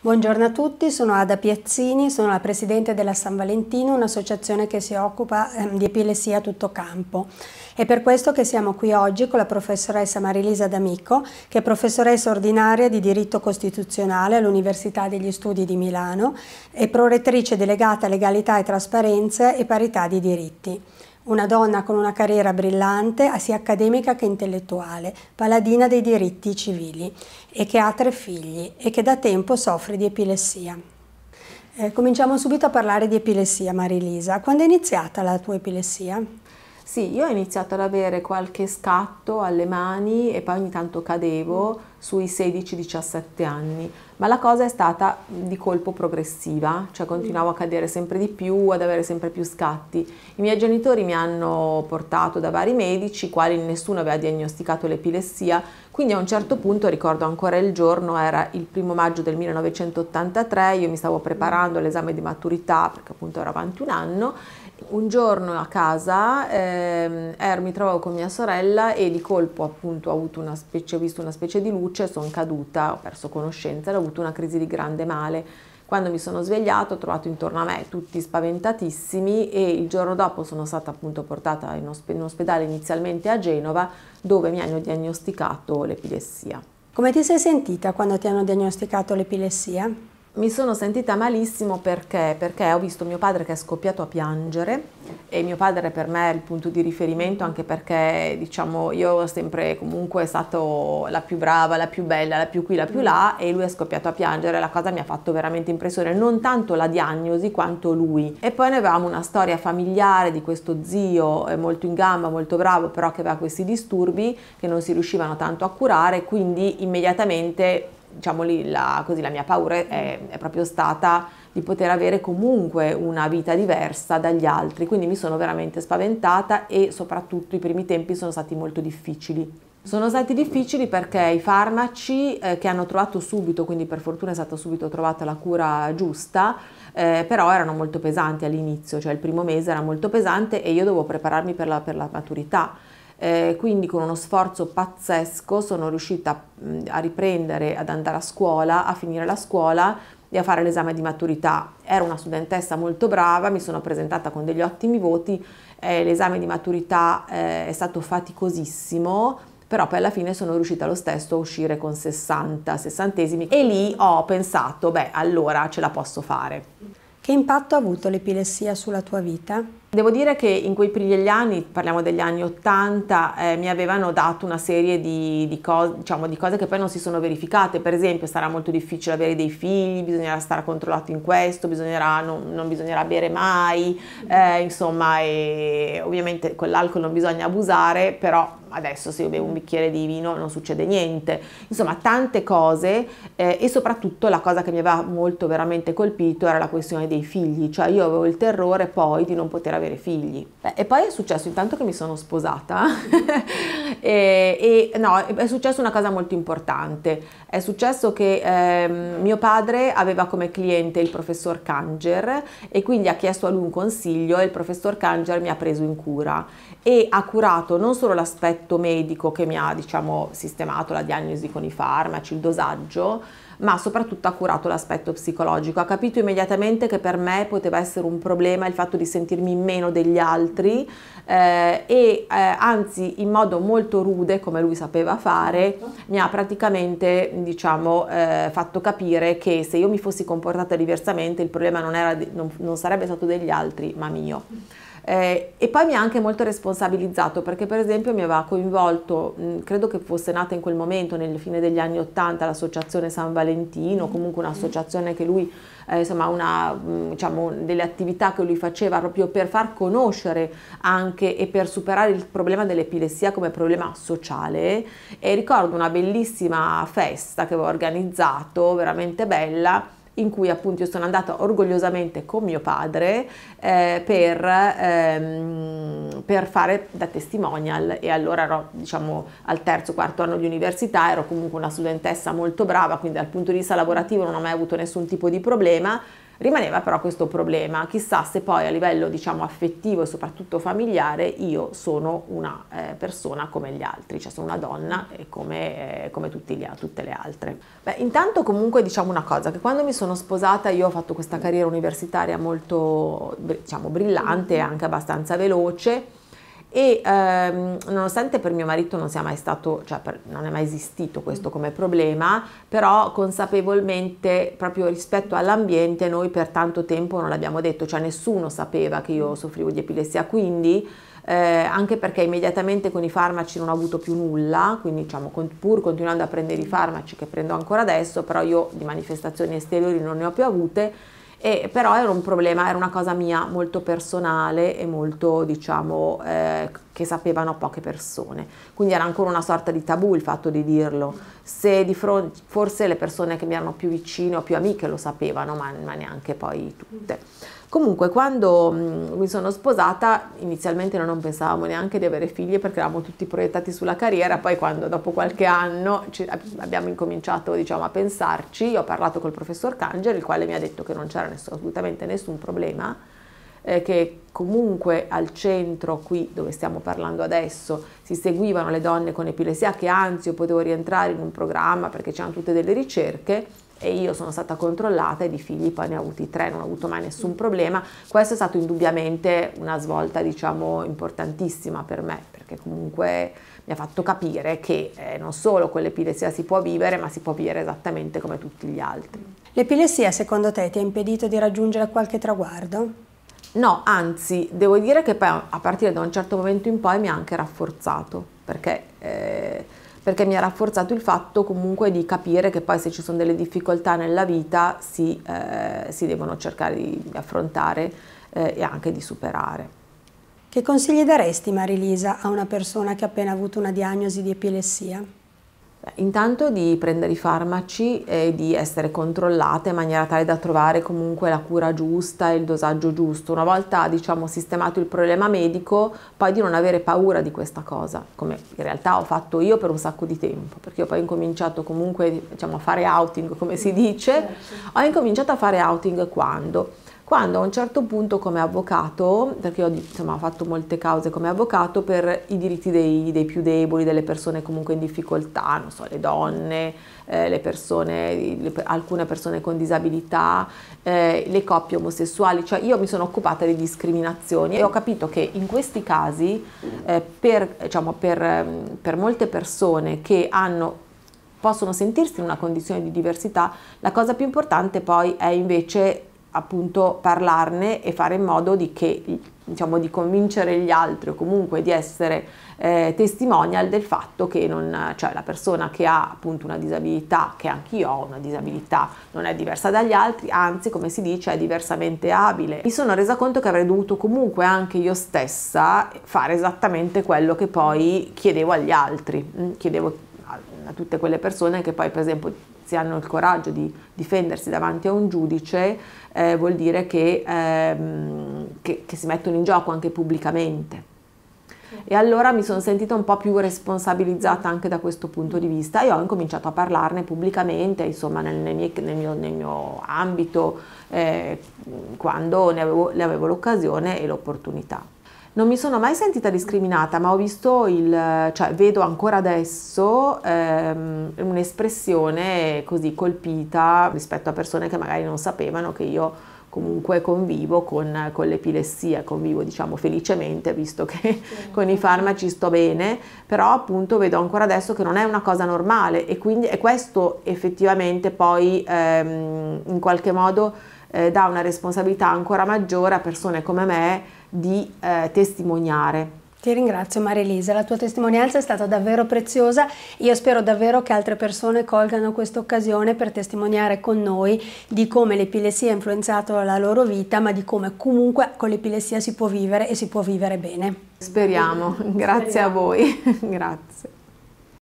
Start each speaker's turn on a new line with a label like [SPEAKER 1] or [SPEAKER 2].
[SPEAKER 1] Buongiorno a tutti, sono Ada Piazzini, sono la Presidente della San Valentino, un'associazione che si occupa ehm, di epilessia a tutto campo. È per questo che siamo qui oggi con la professoressa Marilisa D'Amico, che è professoressa ordinaria di diritto costituzionale all'Università degli Studi di Milano e prorettrice delegata a legalità e trasparenza e parità di diritti una donna con una carriera brillante, sia accademica che intellettuale, paladina dei diritti civili e che ha tre figli e che da tempo soffre di epilessia. Eh, cominciamo subito a parlare di epilessia, Marilisa. Quando è iniziata la tua epilessia? Sì, io ho iniziato ad avere qualche scatto
[SPEAKER 2] alle mani e poi ogni tanto cadevo mm. sui 16-17 anni, ma la cosa è stata di colpo progressiva, cioè mm. continuavo a cadere sempre di più, ad avere sempre più scatti. I miei genitori mi hanno portato da vari medici, quali nessuno aveva diagnosticato l'epilessia, quindi a un certo punto, ricordo ancora il giorno, era il primo maggio del 1983, io mi stavo preparando mm. all'esame di maturità perché appunto era avanti un anno un giorno a casa ehm, er, mi trovavo con mia sorella e di colpo appunto ho, una specie, ho visto una specie di luce, sono caduta, ho perso conoscenza, ho avuto una crisi di grande male. Quando mi sono svegliata ho trovato intorno a me tutti spaventatissimi e il giorno dopo sono stata appunto portata in, osp in ospedale inizialmente a Genova dove mi hanno diagnosticato l'epilessia.
[SPEAKER 1] Come ti sei sentita quando ti hanno diagnosticato
[SPEAKER 2] l'epilessia? mi sono sentita malissimo perché? perché? ho visto mio padre che è scoppiato a piangere e mio padre per me è il punto di riferimento anche perché diciamo io ho sempre comunque stato la più brava, la più bella, la più qui, la più là e lui è scoppiato a piangere, la cosa mi ha fatto veramente impressione, non tanto la diagnosi quanto lui. E poi ne avevamo una storia familiare di questo zio eh, molto in gamba, molto bravo, però che aveva questi disturbi che non si riuscivano tanto a curare, quindi immediatamente diciamo lì, la, così, la mia paura è, mm. è, proprio stata di poter avere comunque una vita diversa dagli altri, quindi mi sono veramente spaventata e soprattutto i primi tempi sono stati molto difficili. Sono stati difficili perché i farmaci eh, che hanno trovato subito, quindi per fortuna è stata subito trovata la cura giusta, eh, però erano molto pesanti all'inizio, cioè il primo mese era molto pesante e io dovevo prepararmi per la, per la maturità eh, quindi con uno sforzo pazzesco sono riuscita a riprendere, ad andare a scuola, a finire la scuola e a fare l'esame di maturità. Ero una studentessa molto brava, mi sono presentata con degli ottimi voti, eh, l'esame di maturità eh, è stato faticosissimo, però poi alla fine sono riuscita lo stesso a uscire con 60 sessantesimi e lì ho pensato, beh allora ce la posso fare.
[SPEAKER 1] Che impatto ha avuto l'epilessia sulla tua vita?
[SPEAKER 2] Devo dire che in quei primi anni, parliamo degli anni 80, eh, mi avevano dato una serie di, di, cose, diciamo, di, cose, che poi non si sono verificate, per esempio sarà molto difficile avere dei figli, bisognerà stare controllati in questo, bisognerà, non, non, bisognerà bere mai, eh, insomma e, ovviamente quell'alcol non bisogna abusare, però adesso se io bevo un bicchiere di vino non succede niente, insomma tante cose eh, e soprattutto la cosa che mi aveva molto veramente colpito era la questione dei figli, cioè io avevo il terrore poi di non poter avere figli. Beh, e poi è successo intanto che mi sono sposata e, e, no, è successa una cosa molto importante. È successo che ehm, mio padre aveva come cliente il professor Kanger e quindi ha chiesto a lui un consiglio e il professor Kanger mi ha preso in cura e ha curato non solo l'aspetto medico che mi ha diciamo sistemato la diagnosi con i farmaci, il dosaggio, ma soprattutto ha curato l'aspetto psicologico, ha capito immediatamente che per me poteva essere un problema il fatto di sentirmi meno degli altri eh, e eh, anzi in modo molto rude, come lui sapeva fare, mi ha praticamente diciamo, eh, fatto capire che se io mi fossi comportata diversamente il problema non, era, non, non sarebbe stato degli altri ma mio. Eh, e poi mi ha anche molto responsabilizzato perché per esempio mi aveva coinvolto, mh, credo che fosse nata in quel momento, nel fine degli anni Ottanta, l'associazione San Valentino, comunque un'associazione che lui, eh, insomma, una, mh, diciamo, delle attività che lui faceva proprio per far conoscere anche e per superare il problema dell'epilessia come problema sociale. E ricordo una bellissima festa che avevo organizzato, veramente bella in cui appunto io sono andata orgogliosamente con mio padre eh, per, ehm, per, fare da testimonial e allora ero diciamo al terzo quarto anno di università, ero comunque una studentessa molto brava, quindi dal punto di vista lavorativo non ho mai avuto nessun tipo di problema. Rimaneva però questo problema, chissà se poi a livello diciamo affettivo e soprattutto familiare io sono una eh, persona come gli altri, cioè sono una donna e come, eh, come tutti gli, tutte le altre. Beh, intanto comunque diciamo una cosa, che quando mi sono sposata io ho fatto questa carriera universitaria molto diciamo brillante e anche abbastanza veloce, e ehm, nonostante per mio marito non sia mai stato, cioè per, non è mai esistito questo come problema, però consapevolmente proprio rispetto all'ambiente noi per tanto tempo non l'abbiamo detto, cioè nessuno sapeva che io soffrivo di epilessia, quindi eh, anche perché immediatamente con i farmaci non ho avuto più nulla, quindi diciamo con, pur continuando a prendere i farmaci che prendo ancora adesso, però io di manifestazioni esteriori non ne ho più avute e però era un problema, era una cosa mia molto personale e molto, diciamo, eh, che sapevano poche persone. Quindi era ancora una sorta di tabù il fatto di dirlo. Di fronte, forse le persone che mi erano più vicine o più amiche lo sapevano, ma, ma neanche poi tutte. Comunque quando mi sono sposata inizialmente non pensavamo neanche di avere figli perché eravamo tutti proiettati sulla carriera, poi quando dopo qualche anno ci, abbiamo incominciato diciamo, a pensarci, ho parlato col professor Canger il quale mi ha detto che non c'era nessun, assolutamente nessun problema, eh, che comunque al centro qui dove stiamo parlando adesso si seguivano le donne con epilessia, che anzi io potevo rientrare in un programma perché c'erano tutte delle ricerche e io sono stata controllata e di figli poi ne ho avuti tre, non ho avuto mai nessun problema. Questo è stato indubbiamente una svolta, diciamo, importantissima per me, perché comunque mi ha fatto capire che eh, non solo con l'epilessia si può vivere, ma si può vivere esattamente come tutti gli altri.
[SPEAKER 1] L'epilessia secondo te ti ha impedito di raggiungere qualche traguardo? No, anzi,
[SPEAKER 2] devo dire che poi a partire da un certo momento in poi mi ha anche rafforzato, perché... Eh, perché mi ha rafforzato il fatto comunque di capire che poi se ci sono delle difficoltà nella vita si, eh, si devono cercare di affrontare eh, e anche di superare.
[SPEAKER 1] Che consigli daresti, Marilisa, a una persona che ha appena avuto una diagnosi di epilessia?
[SPEAKER 2] Intanto di prendere i farmaci e di essere controllate in maniera tale da trovare comunque la cura giusta e il dosaggio giusto. Una volta diciamo sistemato il problema medico, poi di non avere paura di questa cosa, come in realtà ho fatto io per un sacco di tempo, perché ho poi incominciato comunque diciamo, a fare outing, come si dice, certo. ho incominciato a fare outing quando? quando a un certo punto come avvocato, perché ho insomma, fatto molte cause come avvocato per i diritti dei, dei, più deboli, delle persone comunque in difficoltà, non so, le donne, eh, le persone, le, alcune persone con disabilità, eh, le coppie omosessuali, cioè io mi sono occupata di discriminazioni e ho capito che in questi casi eh, per, diciamo, per, ehm, per molte persone che hanno possono sentirsi in una condizione di diversità, la cosa più importante poi è invece appunto parlarne e fare in modo di, che, diciamo, di convincere gli altri o comunque di essere eh, testimonial del fatto che non, cioè, la persona che ha appunto una disabilità, che anch'io ho una disabilità, non è diversa dagli altri, anzi come si dice è diversamente abile. Mi sono resa conto che avrei dovuto comunque anche io stessa fare esattamente quello che poi chiedevo agli altri, mm, chiedevo a tutte quelle persone che poi per esempio giustizia hanno il coraggio di difendersi davanti a un giudice, eh, vuol dire che, ehm, che, che si mettono in gioco anche pubblicamente. E allora mi sono sentita un po' più responsabilizzata anche da questo punto di vista e ho incominciato a parlarne pubblicamente, insomma, nel, nel, mie, nel, mio, nel mio, ambito, eh, quando ne avevo, ne avevo l'occasione e l'opportunità. Non mi sono mai sentita discriminata, ma ho visto il, cioè vedo ancora adesso ehm, un'espressione così colpita rispetto a persone che magari non sapevano che io comunque convivo con, con, l'epilessia, convivo diciamo felicemente visto che sì. con i farmaci sto bene, però appunto vedo ancora adesso che non è una cosa normale e quindi e questo effettivamente poi ehm, in qualche modo eh, dà una responsabilità ancora maggiore a persone come me di eh, testimoniare.
[SPEAKER 1] Ti ringrazio Maria Elisa, la tua testimonianza è stata davvero preziosa. Io spero davvero che altre persone colgano questa occasione per testimoniare con noi di come l'epilessia ha influenzato la loro vita, ma di come comunque con l'epilessia si può vivere e si può vivere bene. Speriamo, grazie Speriamo. a voi. grazie.